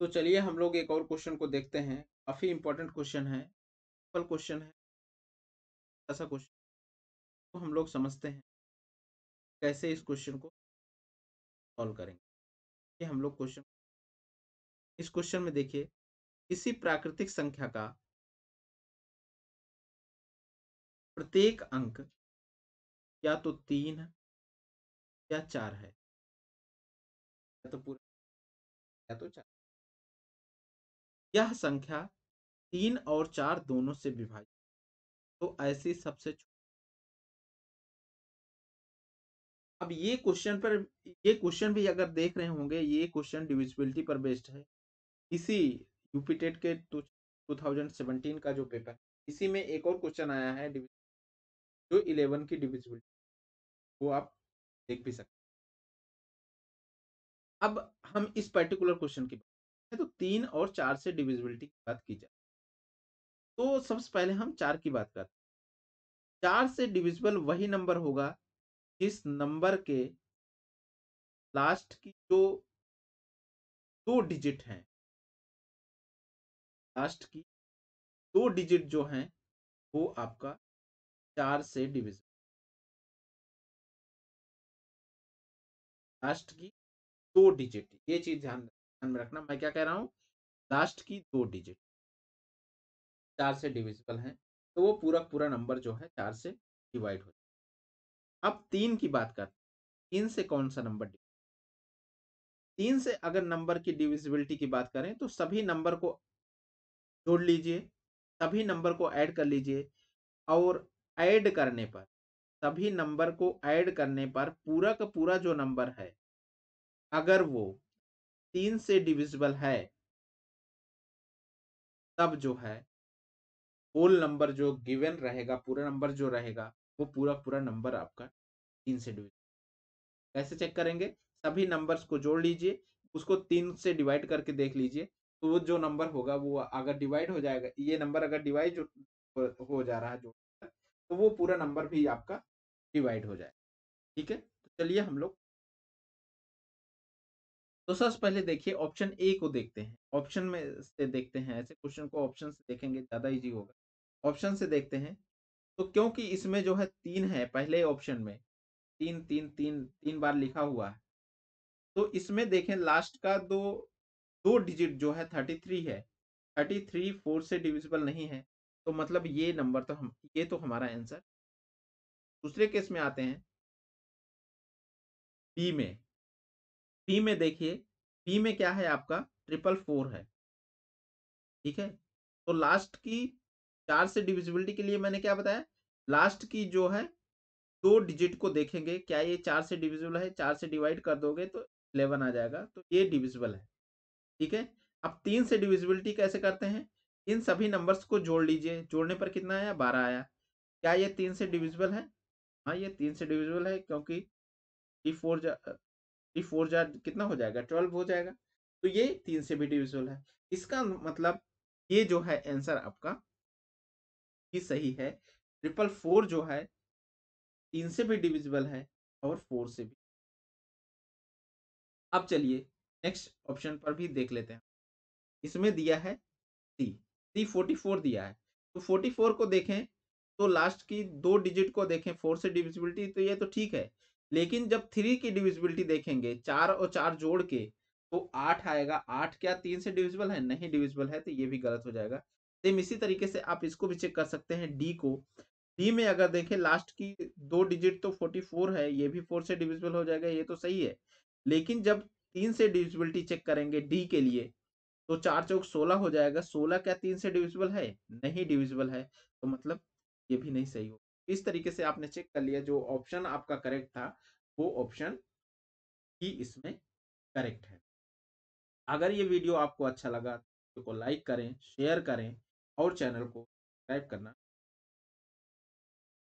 तो चलिए हम लोग एक और क्वेश्चन को देखते हैं काफ़ी इंपॉर्टेंट क्वेश्चन है सिंपल क्वेश्चन है ऐसा क्वेश्चन तो हम लोग समझते हैं कैसे इस क्वेश्चन को सॉल्व करेंगे ये हम लोग क्वेश्चन इस क्वेश्चन में देखिए किसी प्राकृतिक संख्या का प्रत्येक अंक या तो तीन है या चार है या तो पूरा या तो चार यह संख्या तीन और चार दोनों से विभाजित तो ऐसी सबसे अब ये क्वेश्चन पर ये क्वेश्चन भी अगर देख रहे होंगे ये क्वेश्चन डिविजिबिलिटी पर बेस्ड है इसी यूपी टू के 2017 का जो पेपर इसी में एक और क्वेश्चन आया है जो इलेवन की डिविजिबिलिटी वो आप देख भी सकते अब हम इस पर्टिकुलर क्वेश्चन की तो तीन और चार से डिविजिबिलिटी की बात की जाए तो सबसे पहले हम चार की बात करते हैं चार से डिविजिबल वही नंबर होगा जिस नंबर के लास्ट की जो दो डिजिट हैं लास्ट की दो डिजिट जो हैं वो आपका चार से डिविजिबल लास्ट की दो डिजिट ये चीज ध्यान ध्यान में रखना मैं क्या कह रहा हूँ लास्ट की दो डिजिट चार से डिविजिबल है तो वो पूरा पूरा नंबर जो है चार से डिवाइड हो जाएगा अब तीन की बात कर तीन से कौन सा नंबर तीन से अगर नंबर की डिविजिबिलिटी की बात करें तो सभी नंबर को जोड़ लीजिए सभी नंबर को ऐड कर लीजिए और ऐड करने पर सभी नंबर को ऐड करने पर पूरा का पूरा जो नंबर है अगर वो तीन से डिविजिबल है तब जो है होल नंबर जो गिवन रहेगा पूरा नंबर जो रहेगा वो पूरा पूरा नंबर आपका तीन से डिविजिबल कैसे चेक करेंगे सभी नंबर्स को जोड़ लीजिए उसको तीन से डिवाइड करके देख लीजिए तो वो जो नंबर होगा वो अगर डिवाइड हो जाएगा ये नंबर अगर डिवाइड हो जा रहा है जो तो वो पूरा नंबर भी आपका डिवाइड हो जाएगा ठीक है तो चलिए हम लोग तो सबसे पहले देखिए ऑप्शन ए को देखते हैं ऑप्शन में से देखते हैं ऐसे क्वेश्चन को ऑप्शन से देखेंगे ज़्यादा इजी होगा ऑप्शन से देखते हैं तो क्योंकि इसमें जो है तीन है पहले ऑप्शन में तीन तीन तीन तीन बार लिखा हुआ है तो इसमें देखें लास्ट का दो दो डिजिट जो है थर्टी थ्री है थर्टी थ्री फोर से डिविजिबल नहीं है तो मतलब ये नंबर तो हम ये तो हमारा आंसर दूसरे केस में आते हैं बी में पी में देखिए पी में क्या है आपका ट्रिपल फोर है ठीक है तो लास्ट की चार से डिविजिबिलिटी के लिए मैंने क्या बताया लास्ट की जो है दो डिजिट को देखेंगे क्या ये चार से डिविजिबल है चार से डिवाइड कर दोगे तो इलेवन आ जाएगा तो ये डिविजिबल है ठीक है अब तीन से डिविजिबिलिटी कैसे करते हैं इन सभी नंबर्स को जोड़ लीजिए जोड़ने पर कितना आया बारह आया क्या ये तीन से डिविजिबल है हाँ ये तीन से डिविजिबल है क्योंकि थ्री फोर थ्री फोर जार कितना हो जाएगा ट्वेल्व हो जाएगा तो ये तीन से भी डिविजल है इसका मतलब ये जो है आंसर आपका ही सही है ट्रिपल फोर जो है तीन से भी डिविजिबल है और फोर से भी अब चलिए नेक्स्ट ऑप्शन पर भी देख लेते हैं इसमें दिया है सी सी फोर्टी फोर दिया है तो फोर्टी फोर को देखें तो लास्ट की दो डिजिट को देखें फोर से डिविजिबिलिटी तो ये तो ठीक है लेकिन जब थ्री की डिविजिबिलिटी देखेंगे चार और चार जोड़ के तो आठ आएगा आठ क्या तीन से डिविजिबल है नहीं डिविजिबल है तो ये भी गलत हो जाएगा सेम इसी तरीके से आप इसको भी चेक कर सकते हैं डी को डी में अगर देखें लास्ट की दो डिजिट तो फोर्टी फोर है ये भी फोर से डिविजिबल हो जाएगा ये तो सही है लेकिन जब तीन से डिविजिबिलिटी चेक करेंगे डी के लिए तो चार चौक सोलह हो जाएगा सोलह क्या तीन से डिविजिबल है नहीं डिविजिबल है तो मतलब ये भी नहीं सही हो इस तरीके से आपने चेक कर लिया जो ऑप्शन आपका करेक्ट था वो ऑप्शन ही इसमें करेक्ट है अगर ये वीडियो आपको अच्छा लगा तो लाइक करें शेयर करें और चैनल को सब्सक्राइब करना